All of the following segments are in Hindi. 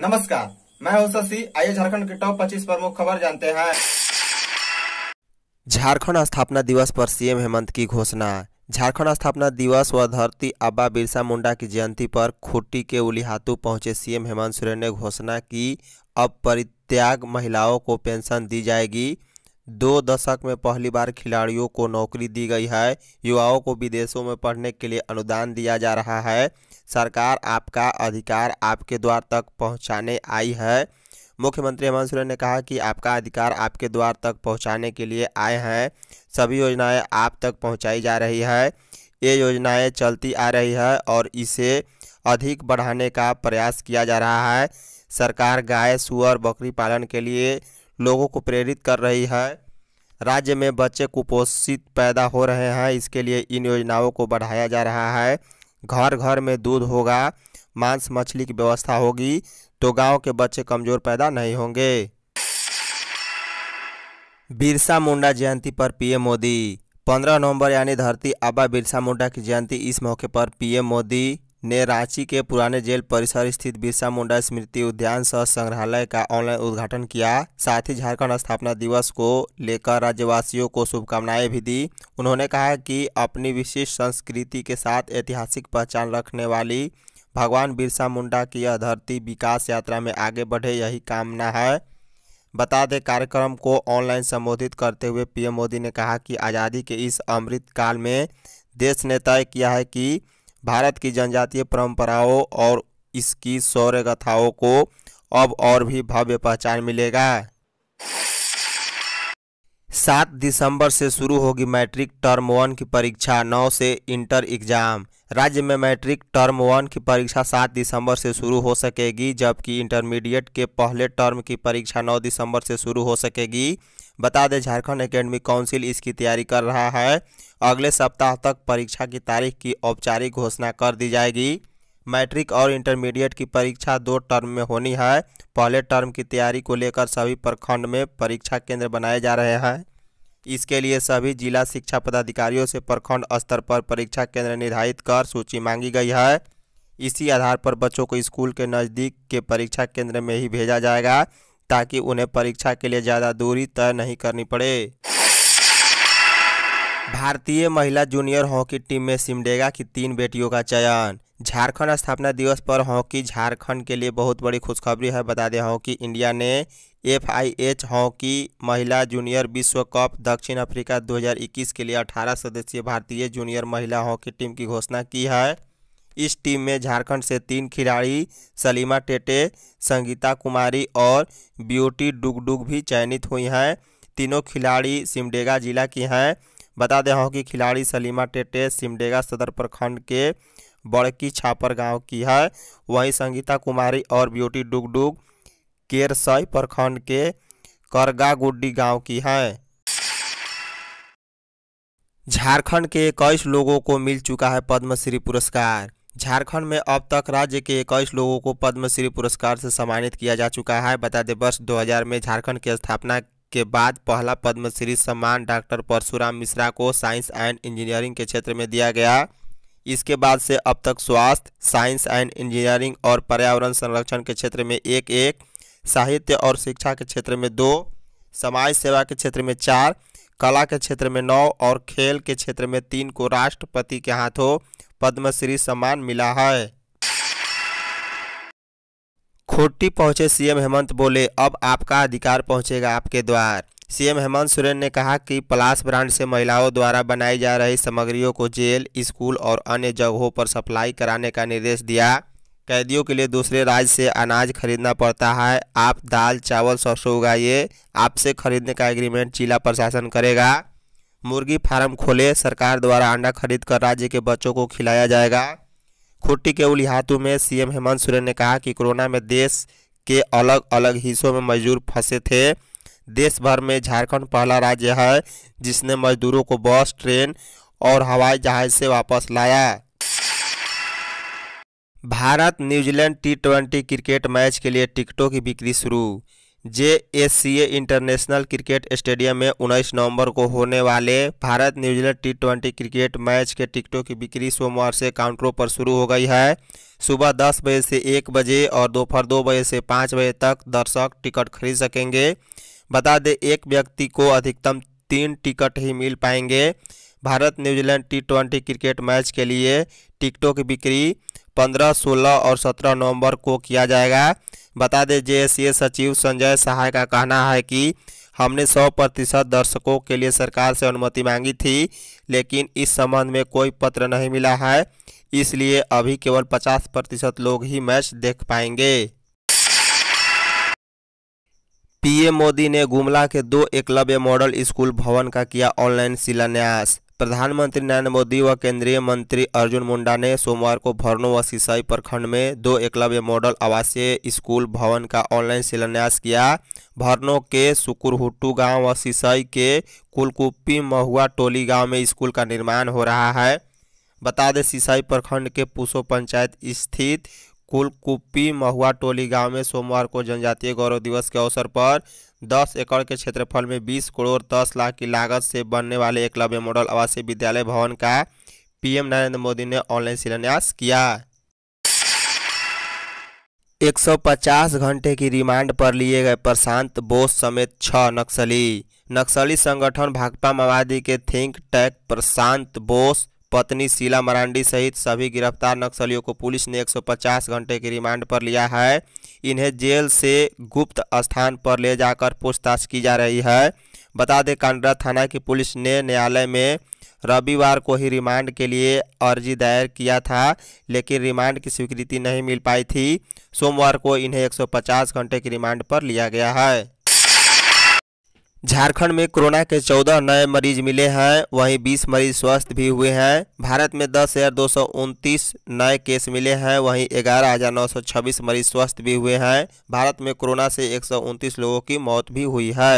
नमस्कार मैं हूं शशि आइए झारखंड के टॉप 25 प्रमुख खबर जानते हैं झारखंड स्थापना दिवस पर सीएम हेमंत की घोषणा झारखंड स्थापना दिवस व धरती आबा बिरसा मुंडा की जयंती पर खुट्टी के उलिहातू पहुंचे सीएम हेमंत सोरेन ने घोषणा की अब परित्याग महिलाओं को पेंशन दी जाएगी दो दशक में पहली बार खिलाड़ियों को नौकरी दी गई है युवाओं को विदेशों में पढ़ने के लिए अनुदान दिया जा रहा है सरकार आपका अधिकार आपके द्वार तक पहुंचाने आई है मुख्यमंत्री हेमंत सोरेन ने कहा कि आपका अधिकार आपके द्वार तक पहुंचाने के लिए आए हैं सभी योजनाएं आप तक पहुंचाई जा रही है ये योजनाएं चलती आ रही है और इसे अधिक बढ़ाने का प्रयास किया जा रहा है सरकार गाय सुअर बकरी पालन के लिए लोगों को प्रेरित कर रही है राज्य में बच्चे कुपोषित पैदा हो रहे हैं इसके लिए इन योजनाओं को बढ़ाया जा रहा है घर घर में दूध होगा मांस मछली की व्यवस्था होगी तो गांव के बच्चे कमजोर पैदा नहीं होंगे बिरसा मुंडा जयंती पर पीएम मोदी 15 नवंबर यानी धरती आबा बिरसा मुंडा की जयंती इस मौके पर पीएम मोदी ने रांची के पुराने जेल परिसर स्थित बिरसा मुंडा स्मृति उद्यान सह संग्रहालय का ऑनलाइन उद्घाटन किया साथ ही झारखंड स्थापना दिवस को लेकर राज्यवासियों को शुभकामनाएं भी दी उन्होंने कहा कि अपनी विशिष्ट संस्कृति के साथ ऐतिहासिक पहचान रखने वाली भगवान बिरसा मुंडा की यह धरती विकास यात्रा में आगे बढ़े यही कामना है बता दें कार्यक्रम को ऑनलाइन संबोधित करते हुए पीएम मोदी ने कहा कि आज़ादी के इस अमृत काल में देश ने तय किया है कि भारत की जनजातीय परंपराओं और इसकी सौर्य गथाओं को अब और भी भव्य पहचान मिलेगा सात दिसंबर से शुरू होगी मैट्रिक टर्म वन की परीक्षा नौ से इंटर एग्जाम राज्य में मैट्रिक टर्म वन की परीक्षा सात दिसंबर से शुरू हो सकेगी जबकि इंटरमीडिएट के पहले टर्म की परीक्षा नौ दिसंबर से शुरू हो सकेगी बता दें झारखंड एकेडमिक काउंसिल इसकी तैयारी कर रहा है अगले सप्ताह तक परीक्षा की तारीख की औपचारिक घोषणा कर दी जाएगी मैट्रिक और इंटरमीडिएट की परीक्षा दो टर्म में होनी है पहले टर्म की तैयारी को लेकर सभी प्रखंड में परीक्षा केंद्र बनाए जा रहे हैं इसके लिए सभी जिला शिक्षा पदाधिकारियों से प्रखंड स्तर पर परीक्षा केंद्र निर्धारित कर सूची मांगी गई है इसी आधार पर बच्चों को स्कूल के नज़दीक के परीक्षा केंद्र में ही भेजा जाएगा ताकि उन्हें परीक्षा के लिए ज़्यादा दूरी तय नहीं करनी पड़े भारतीय महिला जूनियर हॉकी टीम में सिमडेगा की तीन बेटियों का चयन झारखंड स्थापना दिवस पर हॉकी झारखंड के लिए बहुत बड़ी खुशखबरी है बता दें हॉकी इंडिया ने एफ आई एच हॉकी महिला जूनियर विश्व कप दक्षिण अफ्रीका 2021 के लिए 18 सदस्यीय भारतीय जूनियर महिला हॉकी टीम की घोषणा की है इस टीम में झारखंड से तीन खिलाड़ी सलीमा टेटे संगीता कुमारी और ब्यूटी डुगडुग भी चयनित हुई हैं तीनों खिलाड़ी सिमडेगा जिला की हैं बता दें हूँ कि खिलाड़ी सलीमा टेटे सिमडेगा सदर प्रखंड के बड़की छापर गांव की है वहीं संगीता कुमारी और ब्यूटी डुगडुग केरसई प्रखंड के करगा गुड्डी गांव की हैं झारखंड के इक्कीस लोगों को मिल चुका है पद्मश्री पुरस्कार झारखंड में अब तक राज्य के इक्कीस लोगों को पद्मश्री पुरस्कार से सम्मानित किया जा चुका है बता दें वर्ष 2000 में झारखंड की स्थापना के बाद पहला पद्मश्री सम्मान डॉक्टर परशुराम मिश्रा को साइंस एंड इंजीनियरिंग के क्षेत्र में दिया गया इसके बाद से अब तक स्वास्थ्य साइंस एंड इंजीनियरिंग और पर्यावरण संरक्षण के क्षेत्र में एक एक साहित्य और शिक्षा के क्षेत्र में दो समाज सेवा के क्षेत्र में चार कला के क्षेत्र में नौ और खेल के क्षेत्र में तीन को राष्ट्रपति के हाथों पद्मश्री सम्मान मिला है खोटी पहुंचे सीएम हेमंत बोले अब आपका अधिकार पहुंचेगा आपके द्वार सीएम हेमंत सोरेन ने कहा कि प्लास ब्रांड से महिलाओं द्वारा बनाई जा रही सामग्रियों को जेल स्कूल और अन्य जगहों पर सप्लाई कराने का निर्देश दिया कैदियों के लिए दूसरे राज्य से अनाज खरीदना पड़ता है आप दाल चावल सरसों उगाइए आपसे खरीदने का एग्रीमेंट जिला प्रशासन करेगा मुर्गी फार्म खोले सरकार द्वारा अंडा खरीद कर राज्य के बच्चों को खिलाया जाएगा खुट्टी के उलिहातू में सीएम हेमंत सोरेन ने कहा कि कोरोना में देश के अलग अलग हिस्सों में मजदूर फंसे थे देश भर में झारखंड पहला राज्य है जिसने मजदूरों को बस ट्रेन और हवाई जहाज से वापस लाया Bharat New Zealand T twenty cricket match के लिए टिकटों की बिक्री शुरू J S C A international cricket stadium में 19 नवंबर को होने वाले Bharat New Zealand T twenty cricket match के टिकटों की बिक्री सोमवार से काउंटरों पर शुरू हो गई है सुबह 10 बजे से 1 बजे और दोपहर 2 बजे से 5 बजे तक दर्शक टिकट खरीद सकेंगे बता दें एक व्यक्ति को अधिकतम तीन टिकट ही मिल पाएंगे Bharat New Zealand T twenty cricket match के लिए टिकटों की बिक्री पंद्रह सोलह और सत्रह नवंबर को किया जाएगा बता दें जे सचिव संजय सहाय का कहना है कि हमने 100 प्रतिशत दर्शकों के लिए सरकार से अनुमति मांगी थी लेकिन इस संबंध में कोई पत्र नहीं मिला है इसलिए अभी केवल 50 प्रतिशत लोग ही मैच देख पाएंगे पीएम मोदी ने गुमला के दो एकलव्य मॉडल स्कूल भवन का किया ऑनलाइन शिलान्यास प्रधानमंत्री नरेंद्र मोदी व केंद्रीय मंत्री अर्जुन मुंडा ने सोमवार को भरनो व सिसाई प्रखंड में दो एकलव्य मॉडल आवासीय स्कूल भवन का ऑनलाइन शिलान्यास किया भरनो के सुकुरहुट्टू गांव व सिसाई के कुलकुप्पी महुआ टोली गांव में स्कूल का निर्माण हो रहा है बता दें सिसाई प्रखंड के पुसो पंचायत स्थित कुलकुप्पी महुआ टोली गांव में सोमवार को जनजातीय गौरव दिवस के अवसर पर दस एकड़ के क्षेत्रफल में बीस करोड़ दस लाख की लागत से बनने वाले एकलव्य मॉडल आवासीय विद्यालय भवन का पीएम नरेंद्र मोदी ने ऑनलाइन शिलान्यास किया 150 घंटे की रिमांड पर लिए गए प्रशांत बोस समेत छह नक्सली नक्सली संगठन भाकपा माओवादी के थिंक टैंक प्रशांत बोस पत्नी शीला मरांडी सहित सभी गिरफ्तार नक्सलियों को पुलिस ने 150 घंटे की रिमांड पर लिया है इन्हें जेल से गुप्त स्थान पर ले जाकर पूछताछ की जा रही है बता दें कांडरा थाना की पुलिस ने न्यायालय में रविवार को ही रिमांड के लिए अर्जी दायर किया था लेकिन रिमांड की स्वीकृति नहीं मिल पाई थी सोमवार को इन्हें 150 घंटे की रिमांड पर लिया गया है झारखंड में कोरोना के 14 नए मरीज मिले हैं वहीं 20 मरीज स्वस्थ भी हुए हैं भारत में दस हज़ार दो सौ उनतीस नए केस मिले हैं वहीं ग्यारह हज़ार नौ सौ छब्बीस मरीज स्वस्थ भी हुए हैं भारत में कोरोना से एक सौ उनतीस लोगों की मौत भी हुई है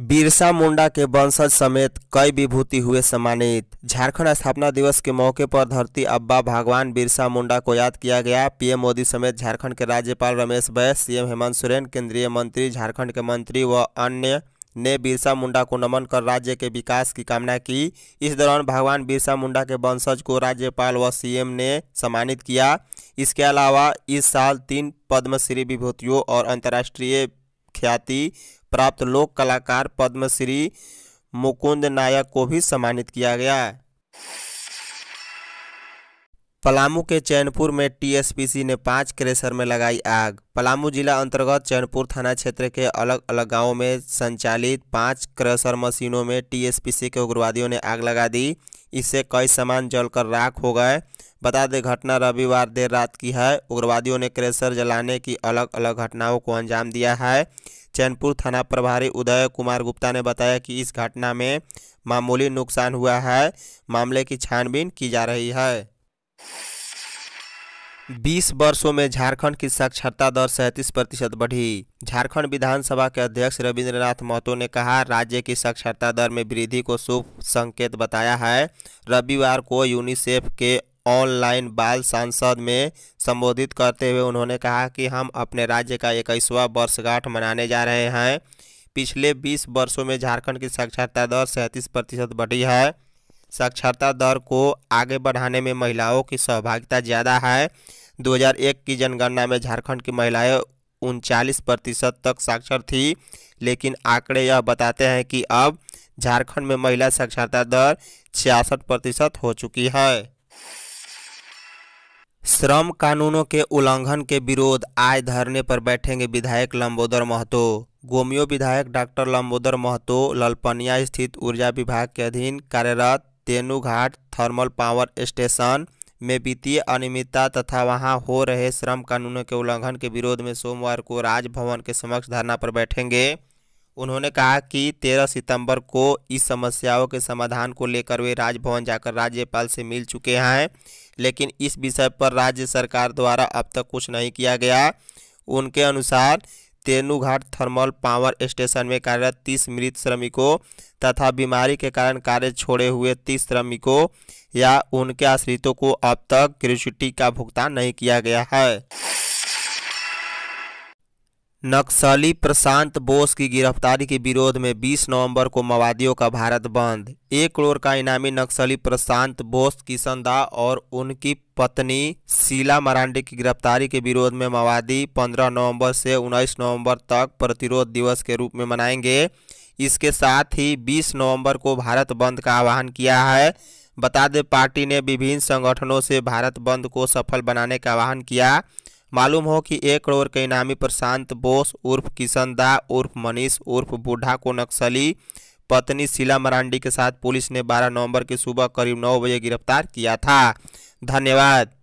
बिरसा मुंडा के वंशज समेत कई विभूति हुए सम्मानित झारखंड स्थापना दिवस के मौके पर धरती अब्बा भगवान बिरसा मुंडा को याद किया गया पीएम मोदी समेत झारखंड के राज्यपाल रमेश बैस सीएम हेमंत सोरेन केंद्रीय मंत्री झारखंड के मंत्री व अन्य ने बिरसा मुंडा को नमन कर राज्य के विकास की कामना की इस दौरान भगवान बिरसा मुंडा के वंशज को राज्यपाल व सीएम ने सम्मानित किया इसके अलावा इस साल तीन पद्मश्री विभूतियों और अंतर्राष्ट्रीय ख्याति प्राप्त लोक कलाकार पद्मश्री मुकुंद नायक को भी सम्मानित किया गया पलामू के चैनपुर में टीएसपीसी ने पांच क्रेशर में लगाई आग पलामू जिला अंतर्गत चैनपुर थाना क्षेत्र के अलग अलग गांवों में संचालित पांच क्रेशर मशीनों में टीएसपीसी के उग्रवादियों ने आग लगा दी इससे कई सामान जलकर राख हो गए बता दें घटना रविवार देर रात की है उग्रवादियों ने क्रेशर जलाने की अलग अलग घटनाओं को अंजाम दिया है चैनपुर थाना प्रभारी उदय कुमार गुप्ता ने बताया कि इस घटना में मामूली नुकसान हुआ है मामले की छानबीन की जा रही है 20 वर्षों में झारखंड की साक्षरता दर सैंतीस प्रतिशत बढ़ी झारखंड विधानसभा के अध्यक्ष रविंद्रनाथ महतो ने कहा राज्य की साक्षरता दर में वृद्धि को शुभ संकेत बताया है रविवार को यूनिसेफ के ऑनलाइन बाल संसद में संबोधित करते हुए उन्होंने कहा कि हम अपने राज्य का इक्कीसवा वर्षगांठ मनाने जा रहे हैं पिछले 20 वर्षों में झारखंड की साक्षरता दर सैंतीस प्रतिशत बढ़ी है साक्षरता दर को आगे बढ़ाने में महिलाओं की सहभागिता ज़्यादा है 2001 की जनगणना में झारखंड की महिलाएं उनचालीस प्रतिशत तक साक्षर थी लेकिन आंकड़े यह बताते हैं कि अब झारखंड में महिला साक्षरता दर छियासठ प्रतिशत हो चुकी है श्रम कानूनों के उल्लंघन के विरोध आज धरने पर बैठेंगे विधायक लंबोदर महतो गोमियो विधायक डॉक्टर लंबोदर महतो ललपनिया स्थित ऊर्जा विभाग के अधीन कार्यरत तेनूघाट थर्मल पावर स्टेशन में वित्तीय अनियमितता तथा वहां हो रहे श्रम कानूनों के उल्लंघन के विरोध में सोमवार को राजभवन के समक्ष धरना पर बैठेंगे उन्होंने कहा कि 13 सितंबर को इस समस्याओं के समाधान को लेकर वे राजभवन जाकर राज्यपाल से मिल चुके हैं लेकिन इस विषय पर राज्य सरकार द्वारा अब तक कुछ नहीं किया गया उनके अनुसार तेनूघाट थर्मल पावर स्टेशन में कार्यरत तीस मृत श्रमिकों तथा बीमारी के कारण कार्य छोड़े हुए तीस श्रमिकों या उनके आश्रितों को अब तक ग्रेचुटी का भुगतान नहीं किया गया है नक्सली प्रशांत बोस की गिरफ्तारी के विरोध में 20 नवंबर को माओवादियों का भारत बंद एक करोड़ का इनामी नक्सली प्रशांत बोस किशन और उनकी पत्नी शीला मरांडी की गिरफ्तारी के विरोध में माओवादी 15 नवंबर से 19 नवंबर तक प्रतिरोध दिवस के रूप में मनाएंगे इसके साथ ही 20 नवंबर को भारत बंद का आह्वान किया है बता दें पार्टी ने विभिन्न संगठनों से भारत बंद को सफल बनाने का आह्वान किया मालूम हो कि एक करोड़ के इनामी प्रशांत बोस उर्फ किशन दा उर्फ मनीष उर्फ बूढ़ा को नक्सली पत्नी शीला मरांडी के साथ पुलिस ने 12 नवंबर की सुबह करीब नौ बजे गिरफ्तार किया था धन्यवाद